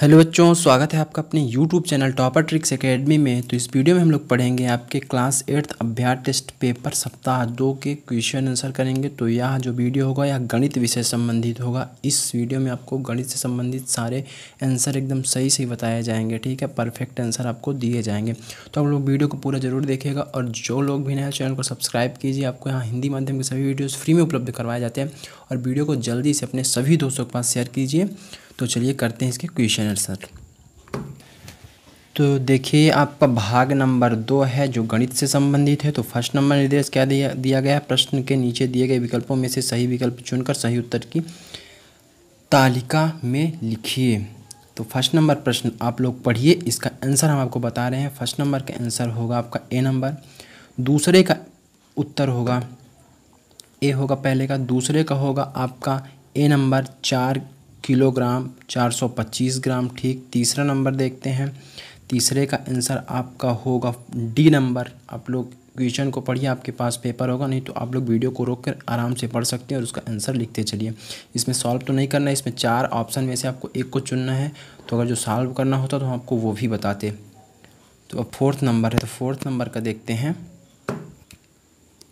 hello बच्चों स्वागत है आपका अपने YouTube channel Topper Tricks Academy में तो इस वीडियो में हम लोग पढ़ेंगे आपके क्लास एट्थ अभ्यास टेस्ट पेपर सप्ताह दो के क्वेश्चन आंसर करेंगे तो यह जो वीडियो होगा यह गणित विषय संबंधित होगा इस वीडियो में आपको गणित से संबंधित सारे आंसर एकदम सही से बताए जाएंगे ठीक है परफेक्ट आंसर आपको दिए जाएंगे तो आप लोग वीडियो को पूरा जरूर देखेगा और जो लोग भी नए चैनल को सब्सक्राइब कीजिए आपको यहाँ हिंदी माध्यम के सभी वीडियोज़ फ्री में उपलब्ध करवाए जाते हैं और वीडियो को जल्दी से अपने सभी दोस्तों के पास शेयर कीजिए तो चलिए करते हैं इसके क्वेश्चन आंसर तो देखिए आपका भाग नंबर दो है जो गणित से संबंधित है तो फर्स्ट नंबर निर्देश क्या दिया दिया गया प्रश्न के नीचे दिए गए विकल्पों में से सही विकल्प चुनकर सही उत्तर की तालिका में लिखिए तो फर्स्ट नंबर प्रश्न आप लोग पढ़िए इसका आंसर हम आपको बता रहे हैं फर्स्ट नंबर का आंसर होगा आपका ए नंबर दूसरे का उत्तर होगा ए होगा पहले का दूसरे का होगा आपका ए नंबर चार किलोग्राम 425 ग्राम ठीक तीसरा नंबर देखते हैं तीसरे का आंसर आपका होगा डी नंबर आप लोग क्वेश्चन को पढ़िए आपके पास पेपर होगा नहीं तो आप लोग वीडियो को रोक कर आराम से पढ़ सकते हैं और उसका आंसर लिखते चलिए इसमें सॉल्व तो नहीं करना है इसमें चार ऑप्शन में से आपको एक को चुनना है तो अगर जो सॉल्व करना होता तो हम आपको वो भी बताते तो अब फोर्थ नंबर है तो फोर्थ नंबर का देखते हैं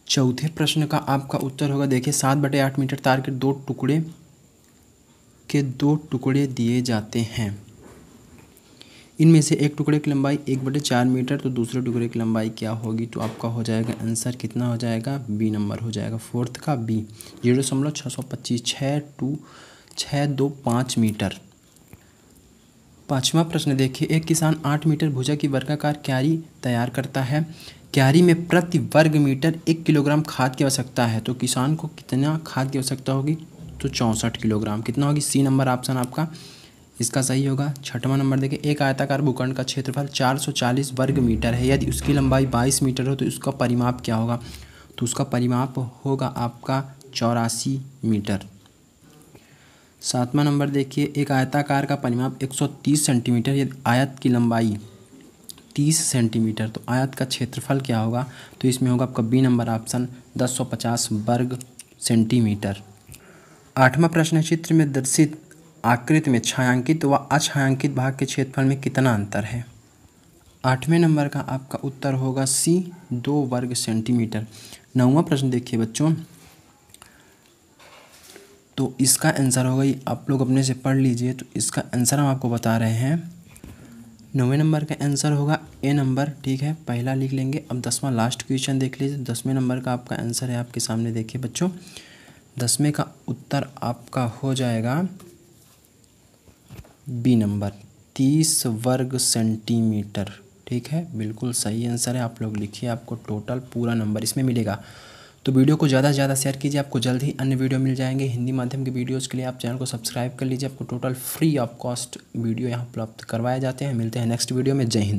चौथे प्रश्न का आपका उत्तर होगा देखिए सात बटे आठ मीटर तार के दो टुकड़े के दो टुकड़े दिए जाते हैं इनमें से एक टुकड़े की लंबाई एक बटे चार मीटर तो दूसरे टुकड़े की लंबाई क्या होगी तो आपका हो जाएगा आंसर कितना हो जाएगा बी नंबर हो जाएगा फोर्थ का बी जीरो दशमलव छः सौ पच्चीस छः टू छः दो पाँच मीटर पाँचवा प्रश्न देखिए एक किसान आठ मीटर भुजा की वर्गाकार क्यारी तैयार करता है क्यारी में प्रति वर्ग मीटर एक किलोग्राम खाद की आवश्यकता है तो किसान को कितना खाद की आवश्यकता होगी तो चौंसठ किलोग्राम कितना होगी सी नंबर ऑप्शन आपका इसका सही होगा छठवां नंबर देखिए एक आयताकार भूखंड का क्षेत्रफल 440 वर्ग मीटर है यदि उसकी लंबाई 22 मीटर हो तो उसका परिमाप क्या होगा तो उसका परिमाप होगा आपका चौरासी मीटर सातवां नंबर देखिए एक आयताकार का परिमाप 130 सेंटीमीटर यदि आयत की लंबाई 30 सेंटीमीटर तो आयत का क्षेत्रफल क्या होगा तो इसमें होगा आपका बी नंबर ऑप्शन पचास वर्ग सेंटीमीटर आठवां प्रश्न है चित्र में दर्शित आकृति में छायांकित व अछायांकित भाग के क्षेत्रफल में कितना अंतर है आठवें नंबर का आपका उत्तर होगा सी दो वर्ग सेंटीमीटर नौवा प्रश्न देखिए बच्चों तो इसका आंसर होगा ये आप लोग अपने से पढ़ लीजिए तो इसका आंसर हम आपको बता रहे हैं नौवें नंबर का आंसर होगा ए नंबर ठीक है पहला लिख लेंगे अब दसवां लास्ट क्वेश्चन देख लीजिए दसवें नंबर का आपका आंसर है आपके सामने देखिए बच्चों दसवें का उत्तर आपका हो जाएगा बी नंबर तीस वर्ग सेंटीमीटर ठीक है बिल्कुल सही आंसर है आप लोग लिखिए आपको टोटल पूरा नंबर इसमें मिलेगा तो वीडियो को ज़्यादा से ज़्यादा शेयर कीजिए आपको जल्द ही अन्य वीडियो मिल जाएंगे हिंदी माध्यम के वीडियोज़ के लिए आप चैनल को सब्सक्राइब कर लीजिए आपको total free of cost video यहाँ उपलब्ध करवाए जाते हैं मिलते हैं नेक्स्ट वीडियो में जय हिंद